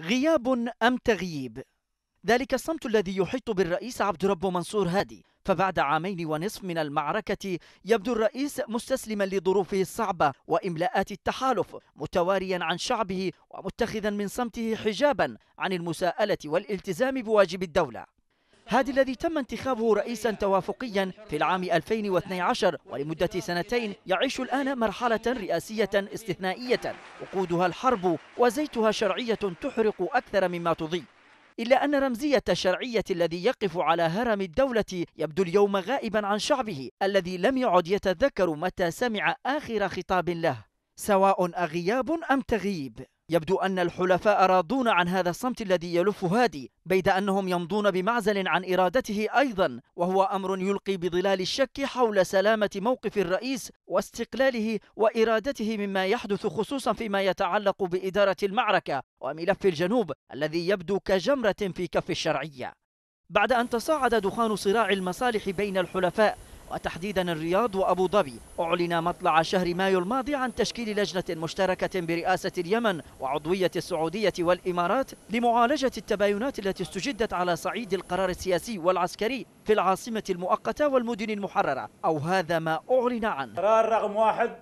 غياب أم تغييب؟ ذلك الصمت الذي يحيط بالرئيس عبد رب منصور هادي فبعد عامين ونصف من المعركة يبدو الرئيس مستسلما لظروفه الصعبة وإملاءات التحالف متواريا عن شعبه ومتخذا من صمته حجابا عن المساءلة والالتزام بواجب الدولة هادي الذي تم انتخابه رئيسا توافقيا في العام 2012 ولمدة سنتين يعيش الآن مرحلة رئاسية استثنائية وقودها الحرب وزيتها شرعية تحرق أكثر مما تضيء إلا أن رمزية الشرعية الذي يقف على هرم الدولة يبدو اليوم غائبا عن شعبه الذي لم يعد يتذكر متى سمع آخر خطاب له سواء أغياب أم تغييب يبدو أن الحلفاء راضون عن هذا الصمت الذي يلف هادي بيد أنهم يمضون بمعزل عن إرادته أيضا وهو أمر يلقي بظلال الشك حول سلامة موقف الرئيس واستقلاله وإرادته مما يحدث خصوصا فيما يتعلق بإدارة المعركة وملف الجنوب الذي يبدو كجمرة في كف الشرعية بعد أن تصاعد دخان صراع المصالح بين الحلفاء وتحديدا الرياض وأبو ظبي أعلن مطلع شهر مايو الماضي عن تشكيل لجنة مشتركة برئاسة اليمن وعضوية السعودية والإمارات لمعالجة التباينات التي استجدت على صعيد القرار السياسي والعسكري في العاصمة المؤقتة والمدن المحررة أو هذا ما أعلن عنه قرار رقم واحد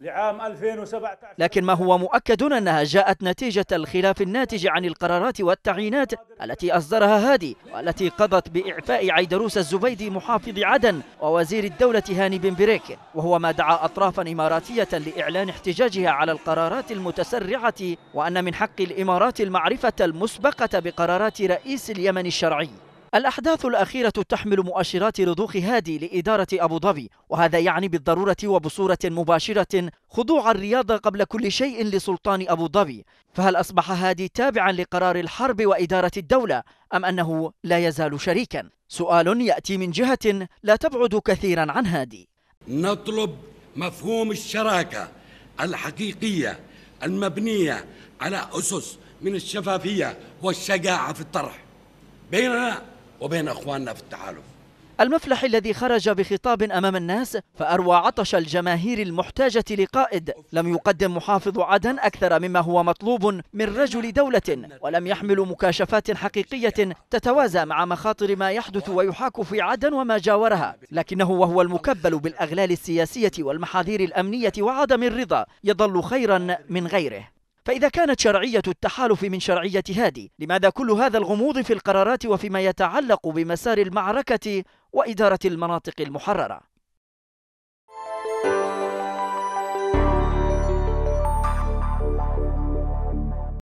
لعام 2017 لكن ما هو مؤكد أنها جاءت نتيجة الخلاف الناتج عن القرارات والتعيينات التي أصدرها هادي والتي قضت بإعفاء عيدروس الزبيدي محافظ عدن ووزير الدولة هاني بن بريك وهو ما دعا أطرافا إماراتية لإعلان احتجاجها على القرارات المتسرعة وأن من حق الإمارات المعرفة المسبقة بقرارات رئيس اليمن الشرعي الأحداث الأخيرة تحمل مؤشرات رضوخ هادي لإدارة أبو ظبي وهذا يعني بالضرورة وبصورة مباشرة خضوع الرياضة قبل كل شيء لسلطان أبو ظبي فهل أصبح هادي تابعا لقرار الحرب وإدارة الدولة أم أنه لا يزال شريكا؟ سؤال يأتي من جهة لا تبعد كثيرا عن هادي نطلب مفهوم الشراكة الحقيقية المبنية على أسس من الشفافية والشجاعة في الطرح بيننا وبين أخواننا في التحالف المفلح الذي خرج بخطاب أمام الناس فأروى عطش الجماهير المحتاجة لقائد لم يقدم محافظ عدن أكثر مما هو مطلوب من رجل دولة ولم يحمل مكاشفات حقيقية تتوازى مع مخاطر ما يحدث ويحاك في عدن وما جاورها لكنه وهو المكبل بالأغلال السياسية والمحاذير الأمنية وعدم الرضا يظل خيرا من غيره فإذا كانت شرعية التحالف من شرعية هادي لماذا كل هذا الغموض في القرارات وفيما يتعلق بمسار المعركة وإدارة المناطق المحررة